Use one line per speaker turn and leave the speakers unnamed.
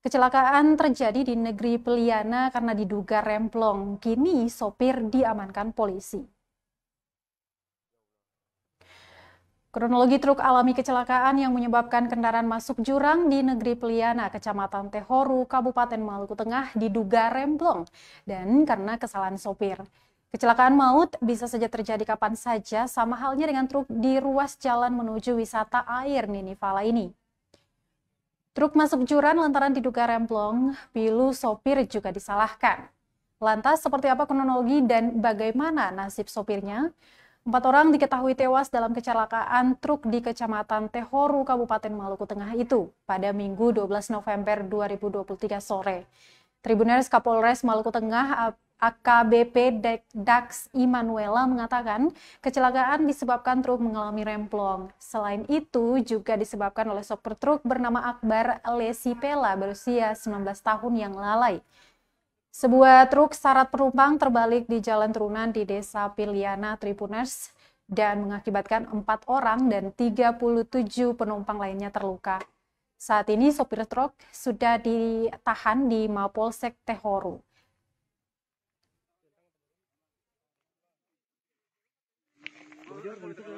Kecelakaan terjadi di negeri Peliana karena diduga remplong. Kini sopir diamankan polisi. Kronologi truk alami kecelakaan yang menyebabkan kendaraan masuk jurang di negeri Peliana, Kecamatan Tehoru, Kabupaten Maluku Tengah diduga remblong dan karena kesalahan sopir. Kecelakaan maut bisa saja terjadi kapan saja, sama halnya dengan truk di ruas jalan menuju wisata air Nini Fala ini. Truk masuk jurang lantaran diduga remblong, pilu sopir juga disalahkan. Lantas seperti apa kronologi dan bagaimana nasib sopirnya? Empat orang diketahui tewas dalam kecelakaan truk di Kecamatan Tehoru, Kabupaten Maluku Tengah itu pada Minggu 12 November 2023 sore. Tribuners Kapolres Maluku Tengah AKBP Dax Immanuela mengatakan kecelakaan disebabkan truk mengalami remplong. Selain itu juga disebabkan oleh sopir truk bernama Akbar Lesipela berusia 19 tahun yang lalai. Sebuah truk syarat penumpang terbalik di Jalan Turunan di Desa Piliana Tribuners dan mengakibatkan empat orang dan 37 penumpang lainnya terluka. Saat ini sopir truk sudah ditahan di Mapolsek Tehoru.